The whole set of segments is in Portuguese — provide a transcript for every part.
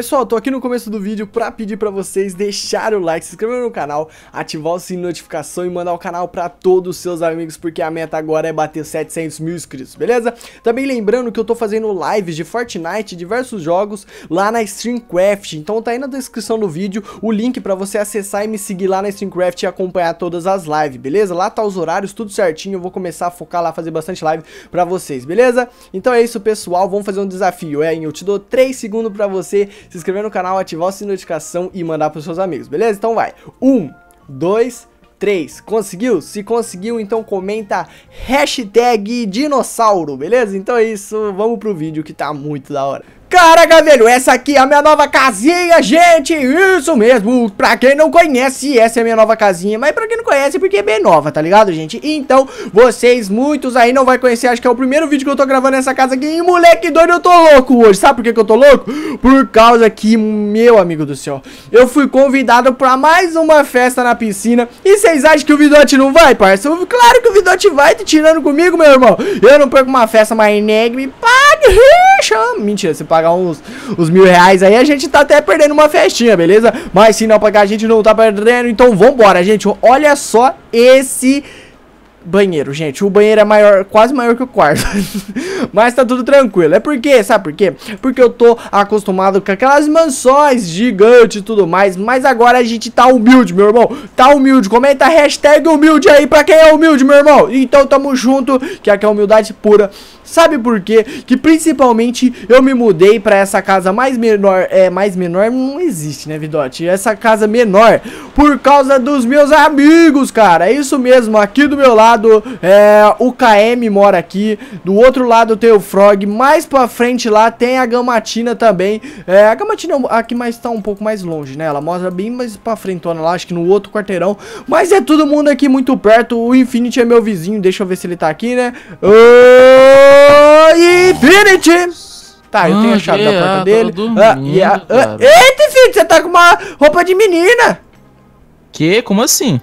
Pessoal, tô aqui no começo do vídeo pra pedir pra vocês deixarem o like, se inscrever no canal, ativar o sininho de notificação e mandar o canal pra todos os seus amigos, porque a meta agora é bater 700 mil inscritos, beleza? Também lembrando que eu tô fazendo lives de Fortnite, diversos jogos, lá na StreamCraft, então tá aí na descrição do vídeo o link pra você acessar e me seguir lá na StreamCraft e acompanhar todas as lives, beleza? Lá tá os horários, tudo certinho, eu vou começar a focar lá, fazer bastante live pra vocês, beleza? Então é isso, pessoal, vamos fazer um desafio, é, eu te dou 3 segundos pra você se inscrever no canal, ativar o sininho de notificação e mandar pros seus amigos, beleza? Então vai. Um, dois, três. Conseguiu? Se conseguiu, então comenta hashtag dinossauro, beleza? Então é isso, vamos pro vídeo que tá muito da hora. Caraca, velho, essa aqui é a minha nova casinha, gente Isso mesmo, pra quem não conhece, essa é a minha nova casinha Mas pra quem não conhece, é porque é bem nova, tá ligado, gente? Então, vocês, muitos aí não vai conhecer Acho que é o primeiro vídeo que eu tô gravando nessa casa aqui E moleque doido, eu tô louco hoje Sabe por que, que eu tô louco? Por causa que, meu amigo do céu Eu fui convidado pra mais uma festa na piscina E vocês acham que o Vidote não vai, parça? Claro que o Vidote vai, te tá tirando comigo, meu irmão Eu não perco uma festa mais negra e pá rixa. Mentira, se pagar uns, uns mil reais aí, a gente tá até perdendo uma festinha, beleza? Mas se não pagar, a gente não tá perdendo. Então vambora, gente. Olha só esse banheiro, gente. O banheiro é maior, quase maior que o quarto. Mas tá tudo tranquilo. É porque, sabe por quê? Porque eu tô acostumado com aquelas mansões gigantes e tudo mais. Mas agora a gente tá humilde, meu irmão. Tá humilde. Comenta hashtag humilde aí pra quem é humilde, meu irmão. Então tamo junto, que aqui é humildade pura. Sabe por quê? Que principalmente eu me mudei pra essa casa mais menor. É, mais menor não existe, né, Vidote? Essa casa menor por causa dos meus amigos, cara. É isso mesmo. Aqui do meu lado, é, o KM mora aqui. Do outro lado tem o Frog. Mais pra frente lá tem a Gamatina também. É, a Gamatina é aqui mais tá um pouco mais longe, né? Ela mostra bem mais pra frente lá, acho que no outro quarteirão. Mas é todo mundo aqui muito perto. O Infinity é meu vizinho. Deixa eu ver se ele tá aqui, né? Ô! Infinity. Tá, eu ah, tenho a chave da porta ah, dele. Ah, mundo, a, ah, eita, filho, você tá com uma roupa de menina. Que? Como assim?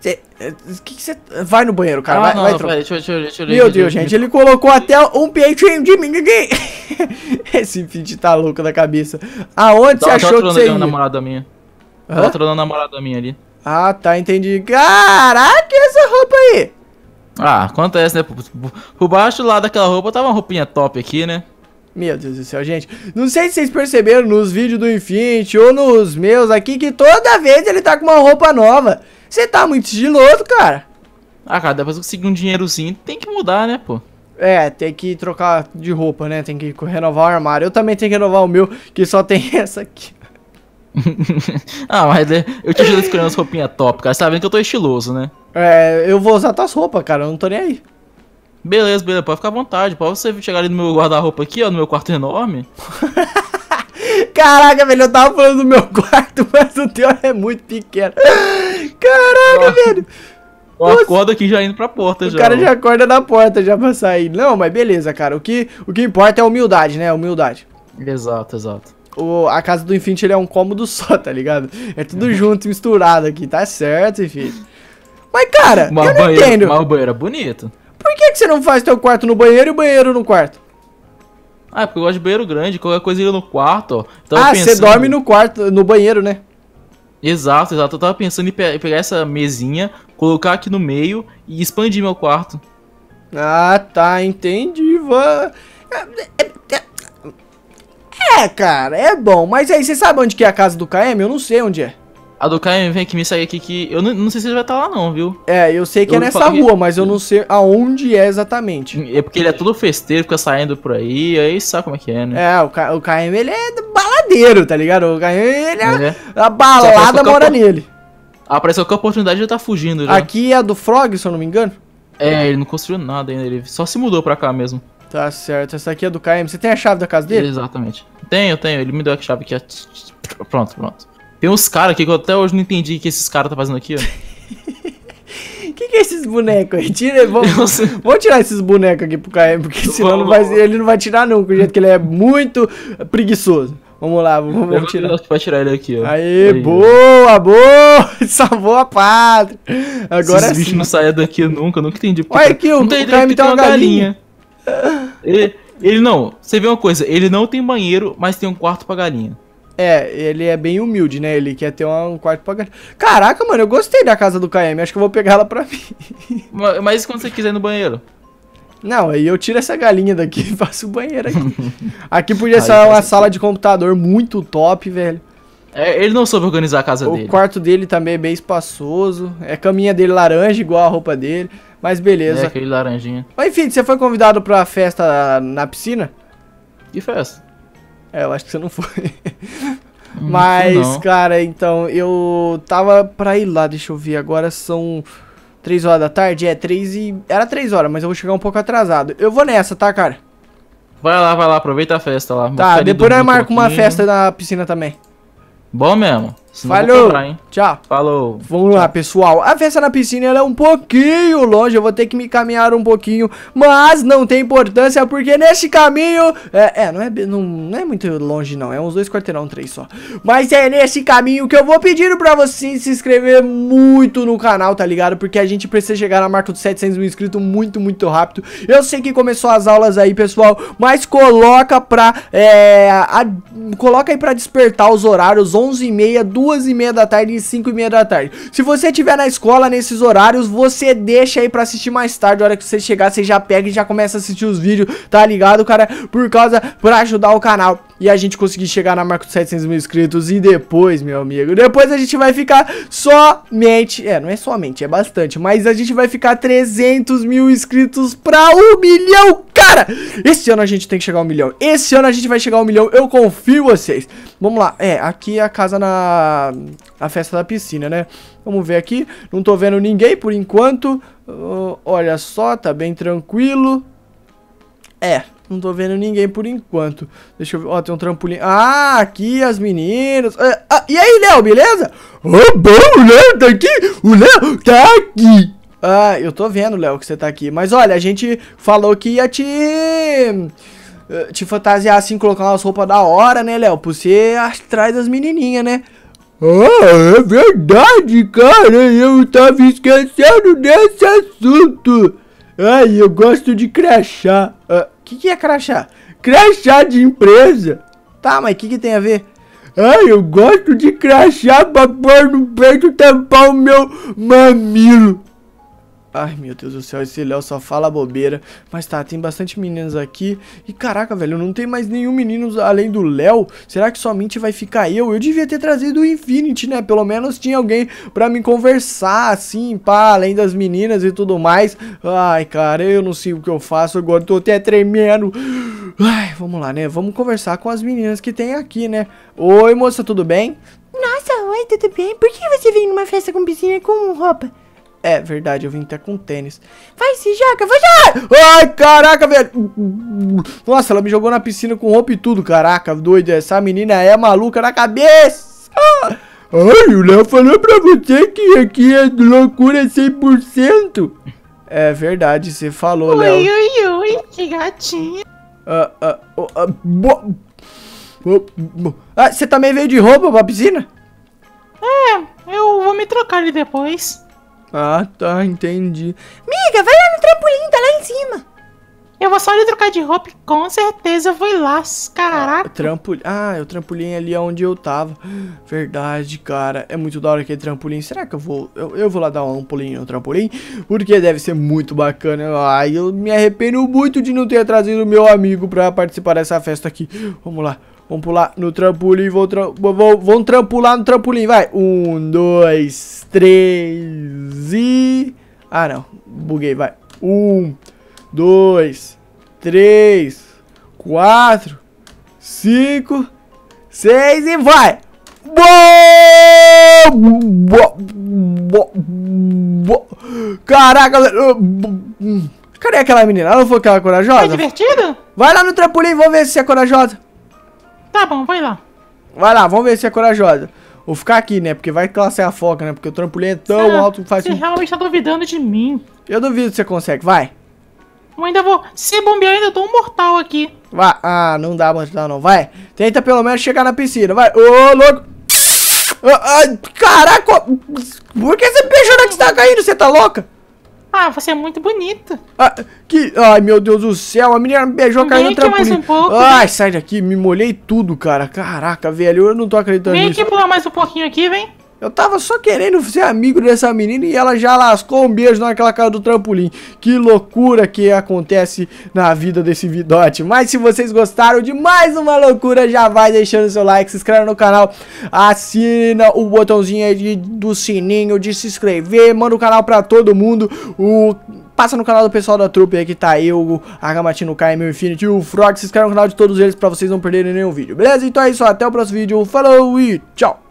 Cê, eh, que que cê, vai no banheiro, cara. Ah, vai, não, vai, pera, deixa, deixa, deixa, Meu Deus, gente, ele colocou até um peitinho de mim. Esse feed tá louco da cabeça. Aonde você achou que você ia? namorada minha. Hã? Tava trolando a namorada minha ali. Ah, tá, entendi. Caraca, essa roupa aí. Ah, acontece, é né? Por, por baixo lá daquela roupa tava uma roupinha top aqui, né? Meu Deus do céu, gente. Não sei se vocês perceberam nos vídeos do Infinity ou nos meus aqui que toda vez ele tá com uma roupa nova. Você tá muito estiloso, cara. Ah, cara, depois que conseguir um dinheirozinho, tem que mudar, né, pô? É, tem que trocar de roupa, né? Tem que renovar o armário. Eu também tenho que renovar o meu, que só tem essa aqui. ah, mas né, eu te ajudo a escolher umas roupinhas top, cara. Você tá vendo que eu tô estiloso, né? É, eu vou usar tuas roupas, cara, eu não tô nem aí. Beleza, beleza, pode ficar à vontade. Pode você chegar ali no meu guarda-roupa aqui, ó, no meu quarto enorme. Caraca, velho, eu tava falando do meu quarto, mas o teu é muito pequeno. Caraca, velho. Eu acordo aqui já indo pra porta o já. O cara já acorda na porta já pra sair. Não, mas beleza, cara. O que, o que importa é a humildade, né? humildade. Exato, exato. O, a casa do Infinity é um cômodo só, tá ligado? É tudo junto, misturado aqui. Tá certo, Enfim? Mas, cara, mas eu não banheiro, entendo. Mas o banheiro é bonito. Por que, que você não faz teu quarto no banheiro e o banheiro no quarto? Ah, é porque eu gosto de banheiro grande, qualquer coisa iria no quarto, ó. Tava então, ah, você dorme no quarto, no banheiro, né? Exato, exato. Eu tava pensando em pegar essa mesinha, colocar aqui no meio e expandir meu quarto. Ah, tá, entendi. Vã... É, é, é, cara, é bom. Mas aí, você sabe onde que é a casa do KM? Eu não sei onde é. A do Caio vem aqui me segue aqui que. Eu não, não sei se ele vai estar tá lá, não, viu? É, eu sei que é eu é nessa rua, mas eu não sei aonde é exatamente. É porque ele é todo festeiro, fica saindo por aí, aí sabe como é que é, né? É, o, Ca... KM ele é baladeiro, tá ligado? O KM ele é. é. A balada mora a... nele. Apareceu que a oportunidade já tá fugindo. Já. Né? Aqui é a do Frog, se eu não me engano? É, ele não construiu nada ainda, ele só se mudou pra cá mesmo. Tá certo, essa aqui é do KM. Você tem a chave da casa dele? Exatamente. Tenho, tenho. Ele me deu a chave aqui. Pronto, pronto. Tem uns caras aqui que eu até hoje não entendi o que esses caras tá fazendo aqui, ó. que que é esses bonecos aí? Tira, vamos, vamos tirar esses bonecos aqui pro KM, porque senão vamos, não vai, ele não vai tirar não, porque o jeito que ele é muito preguiçoso. Vamos lá, vamos, vamos tirar. Vai tirar ele aqui, ó. Aê, Aí, boa, ó. boa! Salvou a pátria! Agora Esses é bichos sim. não saem daqui nunca, nunca entendi. Olha aqui, não o, tem, o KM tem, tem uma galinha. galinha. ele, ele não, você vê uma coisa, ele não tem banheiro, mas tem um quarto pra galinha. É, ele é bem humilde, né? Ele quer ter um quarto pra Caraca, mano, eu gostei da casa do KM. Acho que eu vou pegar ela pra mim. Mas, quando você quiser ir no banheiro? Não, aí eu tiro essa galinha daqui e faço o banheiro aqui. aqui podia ser uma sala de computador muito top, velho. É, ele não soube organizar a casa o dele. O quarto dele também é bem espaçoso. É caminha dele laranja, igual a roupa dele. Mas beleza. É, aquele laranjinha. Mas enfim, você foi convidado pra festa na piscina? Que festa? É, eu acho que você não foi. Hum, mas, não. cara, então, eu tava pra ir lá, deixa eu ver. Agora são 3 horas da tarde? É, 3 e. Era 3 horas, mas eu vou chegar um pouco atrasado. Eu vou nessa, tá, cara? Vai lá, vai lá, aproveita a festa lá. Tá, depois eu marco um uma festa na piscina também. Bom mesmo. Senão Falou. Tchau. Falou. Vamos Tchau. lá, pessoal. A festa na piscina é um pouquinho longe. Eu vou ter que me caminhar um pouquinho. Mas não tem importância, porque nesse caminho. É, é não, é não, não, é muito longe, não. É uns dois quarteirão, três só. Mas é nesse caminho que eu vou pedindo pra você se inscrever muito no canal, tá ligado? Porque a gente precisa chegar na marca dos 700 mil inscritos muito, muito rápido. Eu sei que começou as aulas aí, pessoal. Mas coloca pra. É, a, coloca aí pra despertar os horários 11h30 do duas e meia da tarde e cinco e meia da tarde. Se você estiver na escola nesses horários, você deixa aí pra assistir mais tarde. A hora que você chegar, você já pega e já começa a assistir os vídeos, tá ligado, cara? Por causa, pra ajudar o canal e a gente conseguir chegar na marca dos 700 mil inscritos. E depois, meu amigo, depois a gente vai ficar somente, é, não é somente, é bastante, mas a gente vai ficar 300 mil inscritos pra um milhão, cara! Esse ano a gente tem que chegar a um milhão, esse ano a gente vai chegar a um milhão, eu confio em vocês. Vamos lá, é, aqui é a casa na, a festa da piscina, né? Vamos ver aqui, não tô vendo ninguém por enquanto, uh, olha só, tá bem tranquilo. É, não tô vendo ninguém por enquanto. Deixa eu ver. Ó, tem um trampolim. Ah, aqui as meninas. É, ah, e aí, Léo, beleza? Ô, oh, bom, o né? Léo tá aqui. O Léo tá aqui. Ah, eu tô vendo, Léo, que você tá aqui. Mas olha, a gente falou que ia te... Eh, te fantasiar assim, colocar umas roupas da hora, né, Léo? Por você atrás das menininhas, né? Ah, é verdade, cara. Eu tava esquecendo desse assunto. Ai, eu gosto de crachá. Ah que, que é crachá? Crachá de empresa? Tá, mas o que, que tem a ver? Ah, eu gosto de crachá pra pôr no peito tampar o meu mamilo. Ai, meu Deus do céu, esse Léo só fala bobeira. Mas tá, tem bastante meninas aqui. E caraca, velho, não tem mais nenhum menino além do Léo. Será que somente vai ficar eu? Eu devia ter trazido o Infinity, né? Pelo menos tinha alguém pra me conversar, assim, pá, além das meninas e tudo mais. Ai, cara, eu não sei o que eu faço agora, tô até tremendo. Ai, vamos lá, né? Vamos conversar com as meninas que tem aqui, né? Oi, moça, tudo bem? Nossa, oi, tudo bem? Por que você vem numa festa com piscina com roupa? É verdade, eu vim até com tênis. Vai, se joga, vai já! Ai, caraca, velho! Nossa, ela me jogou na piscina com roupa e tudo. Caraca, doido, essa menina é maluca na cabeça! Ai, o Léo falou pra você que aqui é loucura 100%. É verdade, você falou, Léo. Ai, ui, ui, que gatinho. Ah, ah, oh, ah, bo... ah, você também veio de roupa pra piscina? É, eu vou me trocar ali depois. Ah, tá, entendi. Miga, vai lá no trampolim, tá lá em cima. Eu vou só lhe trocar de roupa e com certeza eu vou lá, caraca. Ah, trampolim. Ah, é o trampolim ali é onde eu tava. Verdade, cara. É muito da hora aquele trampolim. Será que eu vou. Eu, eu vou lá dar um pulinho no trampolim? Porque deve ser muito bacana. Ai, eu me arrependo muito de não ter trazido meu amigo pra participar dessa festa aqui. Vamos lá. Vamos pular no trampolim, vou tra vou, vamos trampular no trampolim, vai. Um, dois, três e... Ah, não, buguei, vai. Um, dois, três, quatro, cinco, seis e vai! Caraca, Boa! Hum, cadê aquela menina? Ela não foi aquela corajosa? Foi é divertido? Vai lá no trampolim, vamos ver se é corajosa. Tá bom, vai lá. Vai lá, vamos ver se é corajosa. Vou ficar aqui, né? Porque vai classear a foca, né? Porque o trampolim é tão ah, alto que faz... Você um... realmente tá duvidando de mim. Eu duvido que você consegue, vai. Eu ainda vou... Se bombear, ainda tô um mortal aqui. Vai. Ah, não dá mortal não, vai. Tenta pelo menos chegar na piscina, vai. Ô, oh, louco. Ah, ah, caraca. Por que você beijou na que você tá caindo? Você tá louca? Ah, você é muito bonito. Ah, que... Ai, meu Deus do céu, a menina me beijou a no trampolim. mais um pouco. Ai, sai daqui, me molhei tudo, cara. Caraca, velho, eu não tô acreditando nisso. Vem aqui pular mais um pouquinho aqui, vem. Eu tava só querendo ser amigo dessa menina e ela já lascou um beijo na hora do trampolim. Que loucura que acontece na vida desse vidote. Mas se vocês gostaram de mais uma loucura, já vai deixando seu like, se inscreve no canal, assina o botãozinho aí de, do sininho de se inscrever, manda o canal pra todo mundo. O passa no canal do pessoal da trupe aí que tá eu, o Agamatino meu Infinity, o Frog, se inscreve no canal de todos eles pra vocês não perderem nenhum vídeo, beleza? Então é isso, até o próximo vídeo, falou e tchau!